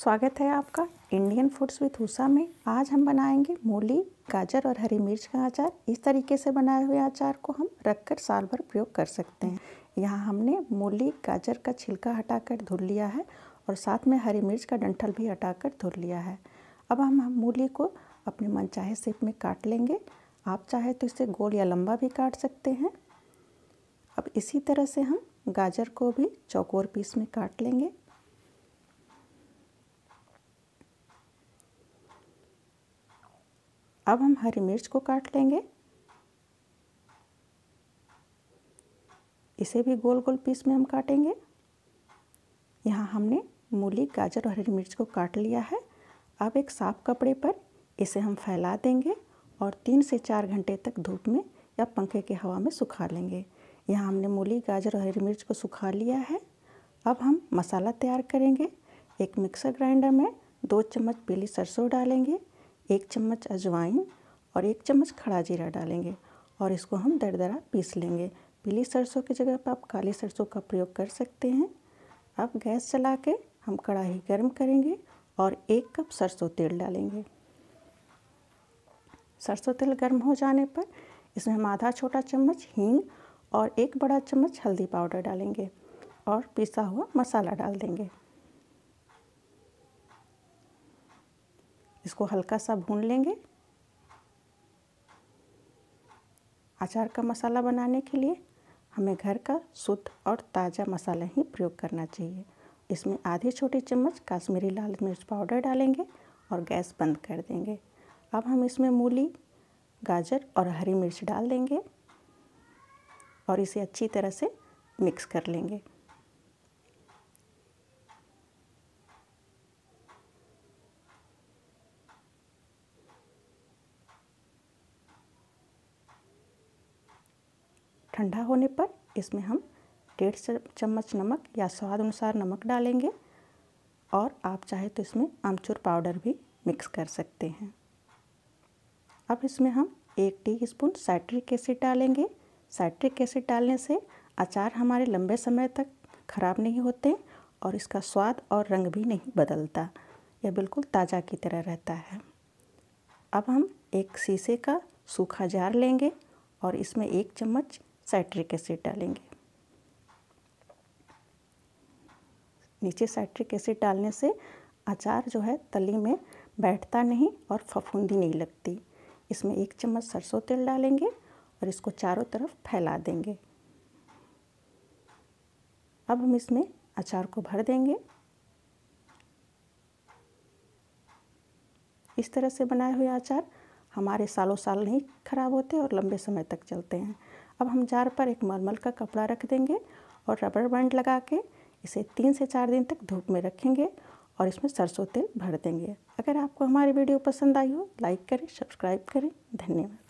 स्वागत है आपका इंडियन फूड्स विथ हुसा में आज हम बनाएंगे मूली गाजर और हरी मिर्च का अचार इस तरीके से बनाए हुए अचार को हम रखकर साल भर प्रयोग कर सकते हैं यहाँ हमने मूली गाजर का छिलका हटाकर धुल लिया है और साथ में हरी मिर्च का डंठल भी हटाकर धुल लिया है अब हम मूली को अपने मनचाहे शेप में काट लेंगे आप चाहे तो इसे गोल या लंबा भी काट सकते हैं अब इसी तरह से हम गाजर को भी चौकोर पीस में काट लेंगे अब हम हरी मिर्च को काट लेंगे इसे भी गोल गोल पीस में हम काटेंगे यहाँ हमने मूली गाजर और हरी मिर्च को काट लिया है अब एक साफ कपड़े पर इसे हम फैला देंगे और तीन से चार घंटे तक धूप में या पंखे की हवा में सुखा लेंगे यहाँ हमने मूली गाजर और हरी मिर्च को सुखा लिया है अब हम मसाला तैयार करेंगे एक मिक्सर ग्राइंडर में दो चम्मच पीली सरसों डालेंगे एक चम्मच अजवाइन और एक चम्मच खड़ा जीरा डालेंगे और इसको हम दरदरा पीस लेंगे पीली सरसों की जगह पर आप काली सरसों का प्रयोग कर सकते हैं अब गैस चला के हम कढ़ाई गर्म करेंगे और एक कप सरसों तेल डालेंगे सरसों तेल गर्म हो जाने पर इसमें हम आधा छोटा चम्मच हींग और एक बड़ा चम्मच हल्दी पाउडर डालेंगे और पिसा हुआ मसाला डाल देंगे इसको हल्का सा भून लेंगे अचार का मसाला बनाने के लिए हमें घर का शुद्ध और ताज़ा मसाला ही प्रयोग करना चाहिए इसमें आधी छोटी चम्मच काश्मीरी लाल मिर्च पाउडर डालेंगे और गैस बंद कर देंगे अब हम इसमें मूली गाजर और हरी मिर्च डाल देंगे और इसे अच्छी तरह से मिक्स कर लेंगे ठंडा होने पर इसमें हम डेढ़ चम्मच नमक या स्वाद अनुसार नमक डालेंगे और आप चाहे तो इसमें आमचूर पाउडर भी मिक्स कर सकते हैं अब इसमें हम एक टी स्पून साइट्रिक एसिड डालेंगे साइट्रिक एसिड डालने से अचार हमारे लंबे समय तक खराब नहीं होते और इसका स्वाद और रंग भी नहीं बदलता यह बिल्कुल ताज़ा की तरह रहता है अब हम एक शीशे का सूखा जार लेंगे और इसमें एक चम्मच साइट्रिक एसिड डालेंगे नीचे साइट्रिक एसिड डालने से अचार जो है तली में बैठता नहीं और फफूंदी नहीं लगती इसमें एक चम्मच सरसों तेल डालेंगे और इसको चारों तरफ फैला देंगे अब हम इसमें अचार को भर देंगे इस तरह से बनाए हुए अचार हमारे सालों साल नहीं खराब होते और लंबे समय तक चलते हैं अब हम जार पर एक मलमल का कपड़ा रख देंगे और रबर बैंड लगा के इसे तीन से चार दिन तक धूप में रखेंगे और इसमें सरसों तेल भर देंगे अगर आपको हमारी वीडियो पसंद आई हो लाइक करें सब्सक्राइब करें धन्यवाद